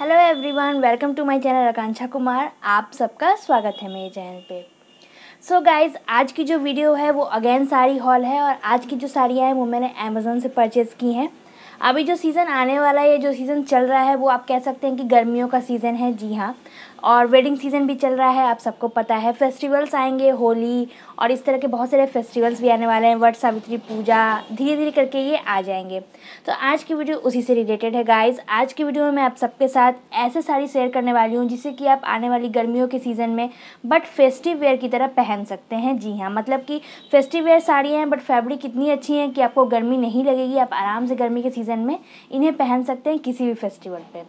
hello everyone welcome to my channel Akanksha Kumar आप सबका स्वागत है मेरे चैनल पे सो so गाइज आज की जो वीडियो है वो अगेन साड़ी हॉल है और आज की जो साड़ियाँ हैं वो मैंने अमेज़ोन से परचेज़ की हैं अभी जो सीज़न आने वाला है जो सीज़न चल रहा है वो आप कह सकते हैं कि गर्मियों का सीज़न है जी हाँ और वेडिंग सीज़न भी चल रहा है आप सबको पता है फेस्टिवल्स आएंगे होली और इस तरह के बहुत सारे फेस्टिवल्स भी आने वाले हैं वट सावित्री पूजा धीरे धीरे करके ये आ जाएंगे तो आज की वीडियो उसी से रिलेटेड है गाइज आज की वीडियो में मैं आप सबके साथ ऐसे साड़ी शेयर करने वाली हूँ जिसे कि आप आने वाली गर्मियों के सीज़न में बट फेस्टिव वेयर की तरह पहन सकते हैं जी हाँ मतलब कि फेस्टिव वेयर साड़ियाँ हैं बट फैब्रिक इतनी अच्छी हैं कि आपको गर्मी नहीं लगेगी आप आराम से गर्मी के सीज़न में इन्हें पहन सकते हैं किसी भी फेस्टिवल पर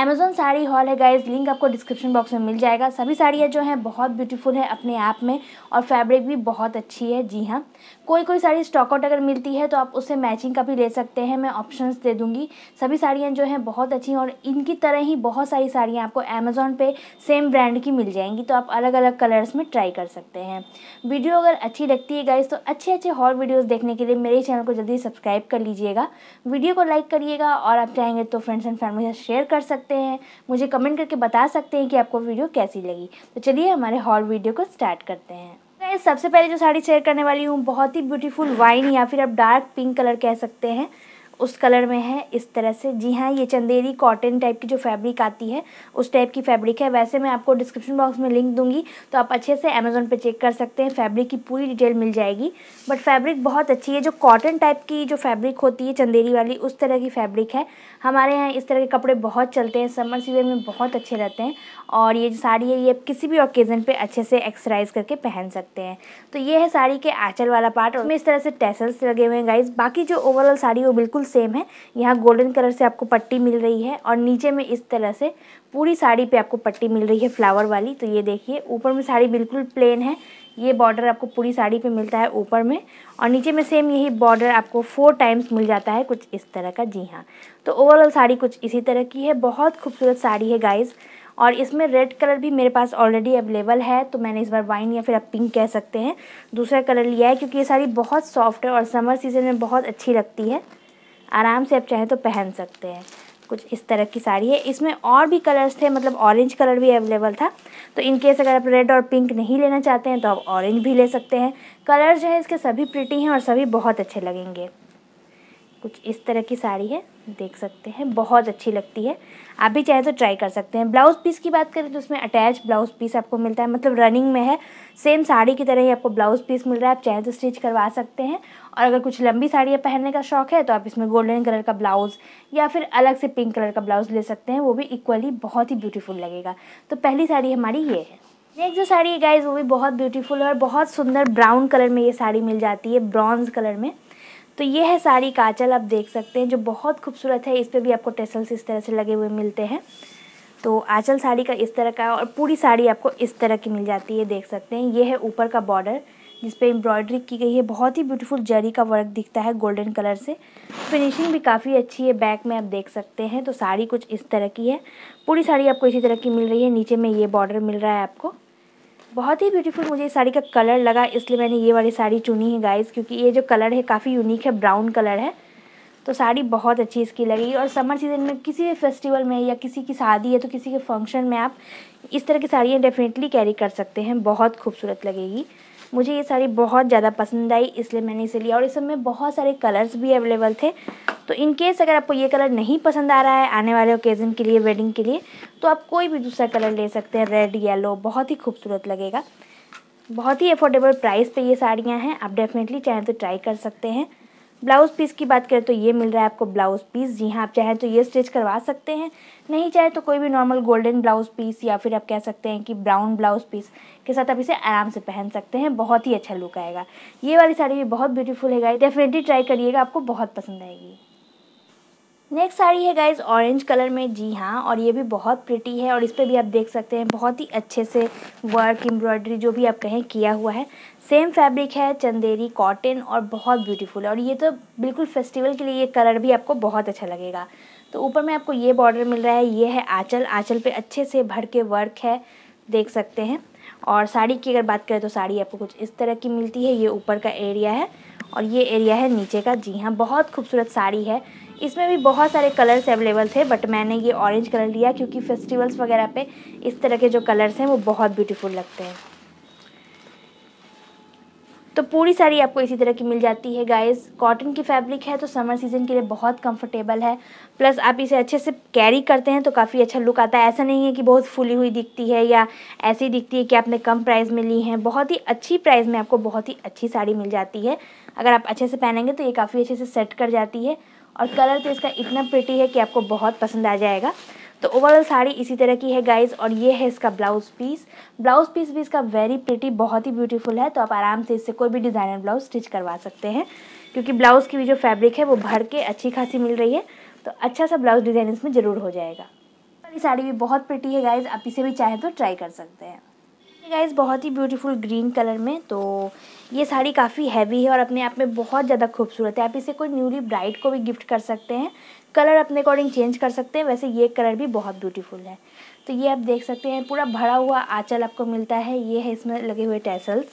अमेजोन साड़ी हॉल है गाइज लिंक आपको डिस्क्रिप्शन डिस्क्रिप्शन बॉक्स में मिल जाएगा सभी साड़ियाँ जो हैं बहुत ब्यूटीफुल है अपने आप में और फैब्रिक भी बहुत अच्छी है जी हाँ कोई कोई साड़ी स्टॉकआउट अगर मिलती है तो आप उससे मैचिंग का भी ले सकते हैं मैं ऑप्शंस दे दूँगी सभी साड़ियाँ जो हैं बहुत अच्छी हैं और इनकी तरह ही बहुत सारी साड़ियाँ आपको अमेज़ोन पे सेम ब्रांड की मिल जाएंगी तो आप अलग अलग कलर्स में ट्राई कर सकते हैं वीडियो अगर अच्छी लगती है गाइज तो अच्छे अच्छे हॉल वीडियोज़ देखने के लिए मेरे चैनल को जल्दी सब्सक्राइब कर लीजिएगा वीडियो को लाइक करिएगा और आप चाहेंगे तो फ्रेंड्स एंड फैमिली से शेयर कर सकते हैं मुझे कमेंट करके बता सकते हैं कि आपको वीडियो कैसी लगी तो चलिए हमारे हॉल वीडियो को स्टार्ट करते हैं सबसे पहले जो साड़ी शेयर करने वाली हूँ बहुत ही ब्यूटीफुल वाइन या फिर आप डार्क पिंक कलर कह सकते हैं उस कलर में है इस तरह से जी हाँ ये चंदेरी कॉटन टाइप की जो फैब्रिक आती है उस टाइप की फैब्रिक है वैसे मैं आपको डिस्क्रिप्शन बॉक्स में लिंक दूंगी तो आप अच्छे से अमेज़ोन पे चेक कर सकते हैं फैब्रिक की पूरी डिटेल मिल जाएगी बट फैब्रिक बहुत अच्छी है जो कॉटन टाइप की जो फैब्रिक होती है चंदेरी वाली उस तरह की फैब्रिक है हमारे यहाँ इस तरह के कपड़े बहुत चलते हैं समर सीजन में बहुत अच्छे रहते हैं और ये जो साड़ी है ये आप किसी भी ओकेज़न पर अच्छे से एक्सरसाइज करके पहन सकते हैं तो ये है साड़ी के आँचल वाला पार्ट उसमें इस तरह से टेसल्स लगे हुए हैं गाइज बाकी जो ओवरऑल साड़ी वो बिल्कुल सेम है यहाँ गोल्डन कलर से आपको पट्टी मिल रही है और नीचे में इस तरह से पूरी साड़ी पे आपको पट्टी मिल रही है फ्लावर वाली तो ये देखिए ऊपर में साड़ी बिल्कुल प्लेन है ये बॉर्डर आपको पूरी साड़ी पे मिलता है ऊपर में और नीचे में सेम यही बॉर्डर आपको फोर टाइम्स मिल जाता है कुछ इस तरह का जी हाँ तो ओवरऑल साड़ी कुछ इसी तरह की है बहुत खूबसूरत साड़ी है गाइज़ और इसमें रेड कलर भी मेरे पास ऑलरेडी अवेलेबल है तो मैंने इस बार वाइन या फिर आप पिंक कह सकते हैं दूसरा कलर लिया है क्योंकि ये साड़ी बहुत सॉफ्ट है और समर सीज़न में बहुत अच्छी लगती है आराम से आप चाहे तो पहन सकते हैं कुछ इस तरह की साड़ी है इसमें और भी कलर्स थे मतलब ऑरेंज कलर भी अवेलेबल था तो इन केस अगर आप रेड और पिंक नहीं लेना चाहते हैं तो आप ऑरेंज भी ले सकते हैं कलर जो है इसके सभी प्रिटी हैं और सभी बहुत अच्छे लगेंगे कुछ इस तरह की साड़ी है देख सकते हैं बहुत अच्छी लगती है आप भी चाहे तो ट्राई कर सकते हैं ब्लाउज़ पीस की बात करें तो उसमें अटैच ब्लाउज़ पीस आपको मिलता है मतलब रनिंग में है सेम साड़ी की तरह ही आपको ब्लाउज़ पीस मिल रहा है आप चाहे तो स्टिच करवा सकते हैं और अगर कुछ लंबी साड़ियाँ पहनने का शौक है तो आप इसमें गोल्डन कलर का ब्लाउज़ या फिर अलग से पिंक कलर का ब्लाउज़ ले सकते हैं वो भी इक्वली बहुत ही ब्यूटीफुल लगेगा तो पहली साड़ी हमारी ये है नेक्स्ट जो साड़ी है गाइज वो भी बहुत ब्यूटीफुल है और बहुत सुंदर ब्राउन कलर में ये साड़ी मिल जाती है ब्रॉन्ज कलर में तो ये है सारी काजल आप देख सकते हैं जो बहुत खूबसूरत है इस पर भी आपको टेसल्स इस तरह से लगे हुए मिलते हैं तो आंचल साड़ी का इस तरह का और पूरी साड़ी आपको इस तरह की मिल जाती है देख सकते हैं ये है ऊपर का बॉर्डर जिस पे एम्ब्रॉयडरी की गई है बहुत ही ब्यूटीफुल जरी का वर्क दिखता है गोल्डन कलर से फिनिशिंग भी काफ़ी अच्छी है बैक में आप देख सकते हैं तो साड़ी कुछ इस तरह की है पूरी साड़ी आपको इसी तरह की मिल रही है नीचे में ये बॉर्डर मिल रहा है आपको बहुत ही ब्यूटीफुल मुझे इस साड़ी का कलर लगा इसलिए मैंने ये वाली साड़ी चुनी है गाइस क्योंकि ये जो कलर है काफ़ी यूनिक है ब्राउन कलर है तो साड़ी बहुत अच्छी इसकी लगेगी और समर सीज़न में किसी भी फेस्टिवल में या किसी की शादी है तो किसी के फंक्शन में आप इस तरह की साड़ियाँ डेफिनेटली कैरी कर सकते हैं बहुत खूबसूरत लगेगी मुझे ये साड़ी बहुत ज़्यादा पसंद आई इसलिए मैंने इसे लिया और इस समय बहुत सारे कलर्स भी अवेलेबल थे तो इन केस अगर आपको ये कलर नहीं पसंद आ रहा है आने वाले ओकेज़न के लिए वेडिंग के लिए तो आप कोई भी दूसरा कलर ले सकते हैं रेड येलो बहुत ही खूबसूरत लगेगा बहुत ही अफोर्डेबल प्राइस पे ये साड़ियाँ हैं आप डेफिनेटली चाहें तो ट्राई कर सकते हैं ब्लाउज़ पीस की बात करें तो ये मिल रहा है आपको ब्लाउज़ पीस जी हाँ आप चाहें तो ये स्टिच करवा सकते हैं नहीं चाहे तो कोई भी नॉर्मल गोल्डन ब्लाउज़ पीस या फिर आप कह सकते हैं कि ब्राउन ब्लाउज़ पीस के साथ आप इसे आराम से पहन सकते हैं बहुत ही अच्छा लुक आएगा ये वाली साड़ी भी बहुत ब्यूटीफुल है डेफिनेटली ट्राई करिएगा आपको बहुत पसंद आएगी नेक्स्ट साड़ी है गाइज ऑरेंज कलर में जी हाँ और ये भी बहुत प्रिटी है और इस पर भी आप देख सकते हैं बहुत ही अच्छे से वर्क एम्ब्रॉयडरी जो भी आप कहें किया हुआ है सेम फैब्रिक है चंदेरी कॉटन और बहुत ब्यूटीफुल है और ये तो बिल्कुल फेस्टिवल के लिए ये कलर भी आपको बहुत अच्छा लगेगा तो ऊपर में आपको ये बॉर्डर मिल रहा है ये है आँचल आँचल पर अच्छे से भर के वर्क है देख सकते हैं और साड़ी की अगर बात करें तो साड़ी आपको कुछ इस तरह की मिलती है ये ऊपर का एरिया है और ये एरिया है नीचे का जी हाँ बहुत खूबसूरत साड़ी है इसमें भी बहुत सारे कलर्स अवेलेबल थे बट मैंने ये ऑरेंज कलर लिया क्योंकि फेस्टिवल्स वगैरह पे इस तरह के जो कलर्स हैं वो बहुत ब्यूटीफुल लगते हैं तो पूरी साड़ी आपको इसी तरह की मिल जाती है गाइस कॉटन की फैब्रिक है तो समर सीज़न के लिए बहुत कंफर्टेबल है प्लस आप इसे अच्छे से कैरी करते हैं तो काफ़ी अच्छा लुक आता है ऐसा नहीं है कि बहुत फुली हुई दिखती है या ऐसी दिखती है कि आपने कम प्राइस में ली है बहुत ही अच्छी प्राइस में आपको बहुत ही अच्छी साड़ी मिल जाती है अगर आप अच्छे से पहनेंगे तो ये काफ़ी अच्छे से सेट कर जाती है और कलर तो इसका इतना प्रिटी है कि आपको बहुत पसंद आ जाएगा तो ओवरऑल साड़ी इसी तरह की है गाइज और ये है इसका ब्लाउज़ पीस ब्लाउज़ पीस भी इसका वेरी प्रिटी बहुत ही ब्यूटीफुल है तो आप आराम से इससे कोई भी डिज़ाइनर ब्लाउज स्टिच करवा सकते हैं क्योंकि ब्लाउज़ की भी जो फैब्रिक है वो भर के अच्छी खासी मिल रही है तो अच्छा सा ब्लाउज़ डिज़ाइन इसमें ज़रूर हो जाएगा साड़ी भी बहुत प्रिटी है गाइज आप इसे भी चाहें तो ट्राई कर सकते हैं गाइस बहुत ही ब्यूटीफुल ग्रीन कलर में तो ये साड़ी काफ़ी हैवी है और अपने आप में बहुत ज़्यादा खूबसूरत है आप इसे कोई न्यूली ब्राइड को भी गिफ्ट कर सकते हैं कलर अपने अकॉर्डिंग चेंज कर सकते हैं वैसे ये कलर भी बहुत ब्यूटीफुल है तो ये आप देख सकते हैं पूरा भरा हुआ आँचल आपको मिलता है ये है इसमें लगे हुए टैसल्स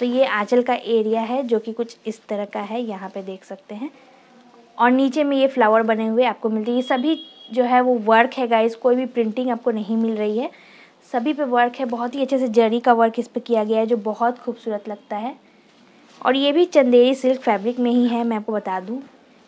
तो ये आँचल का एरिया है जो कि कुछ इस तरह का है यहाँ पर देख सकते हैं और नीचे में ये फ्लावर बने हुए आपको मिलते हैं ये सभी जो है वो वर्क है गाइज कोई भी प्रिंटिंग आपको नहीं मिल रही है सभी पे वर्क है बहुत ही अच्छे से जरी का वर्क इस पर किया गया है जो बहुत खूबसूरत लगता है और ये भी चंदेरी सिल्क फैब्रिक में ही है मैं आपको बता दूँ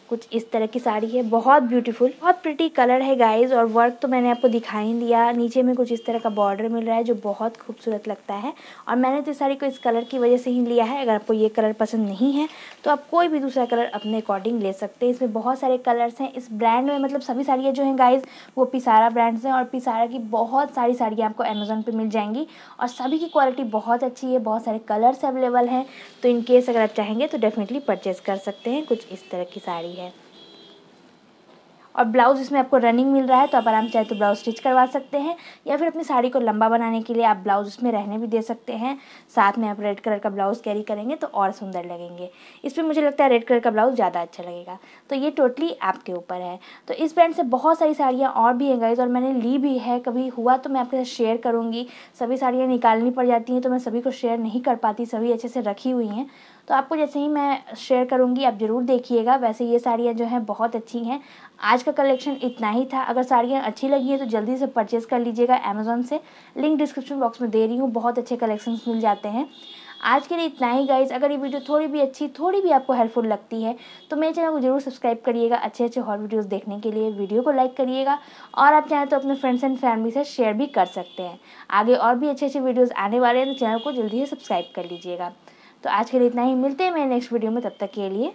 कुछ इस तरह की साड़ी है बहुत ब्यूटीफुल बहुत प्रिटी कलर है गाइज और वर्क तो मैंने आपको दिखा ही दिया नीचे में कुछ इस तरह का बॉर्डर मिल रहा है जो बहुत खूबसूरत लगता है और मैंने तो साड़ी को इस कलर की वजह से ही लिया है अगर आपको ये कलर पसंद नहीं है तो आप कोई भी दूसरा कलर अपने अकॉर्डिंग ले सकते हैं इसमें बहुत सारे कलर्स हैं इस ब्रांड में मतलब सभी साड़ियाँ जो हैं गाइज वो पिसारा ब्रांड्स हैं और पिसारा की बहुत सारी साड़ियाँ आपको अमेज़ोन पर मिल जाएंगी और सभी की क्वालिटी बहुत अच्छी है बहुत सारे कलर्स अवेलेबल हैं तो इनकेस अगर आप चाहेंगे तो डेफिनेटली परचेज़ कर सकते हैं कुछ इस तरह की साड़ी और ब्लाउज़ इसमें आपको रनिंग मिल रहा है तो आप आराम चाहे तो ब्लाउज़ स्टिच करवा सकते हैं या फिर अपनी साड़ी को लंबा बनाने के लिए आप ब्लाउज़ उसमें रहने भी दे सकते हैं साथ में आप रेड कलर का ब्लाउज़ कैरी करेंगे तो और सुंदर लगेंगे इस पर मुझे लगता है रेड कलर का ब्लाउज़ ज़्यादा अच्छा लगेगा तो ये टोटली आपके ऊपर है तो इस ब्रांड से बहुत सारी साड़ियाँ और भी हैं गाइज और मैंने ली भी है कभी हुआ तो मैं आपके साथ शेयर करूँगी सभी साड़ियाँ निकालनी पड़ जाती हैं तो मैं सभी को शेयर नहीं कर पाती सभी अच्छे से रखी हुई हैं तो आपको जैसे ही मैं शेयर करूँगी आप ज़रूर देखिएगा वैसे ये साड़ियाँ जो हैं बहुत अच्छी हैं आज का कलेक्शन इतना ही था अगर साड़ियाँ अच्छी लगी हैं तो जल्दी से परचेज़ कर लीजिएगा अमेज़ोन से लिंक डिस्क्रिप्शन बॉक्स में दे रही हूँ बहुत अच्छे कलेक्शन मिल जाते हैं आज के लिए इतना ही गाइज अगर ये वीडियो थोड़ी भी अच्छी थोड़ी भी आपको हेल्पफुल लगती है तो मेरे चैनल को जरूर सब्सक्राइब करिएगा अच्छे अच्छे हॉट वीडियोस देखने के लिए वीडियो को लाइक करिएगा और आप चाहें तो अपने फ्रेंड्स एंड फैमिली से शेयर भी कर सकते हैं आगे और भी अच्छे अच्छे वीडियोज़ आने वाले हैं तो चैनल को जल्दी ही सब्सक्राइब कर लीजिएगा तो आज के लिए इतना ही मिलते हैं मेरे नेक्स्ट वीडियो में तब तक के लिए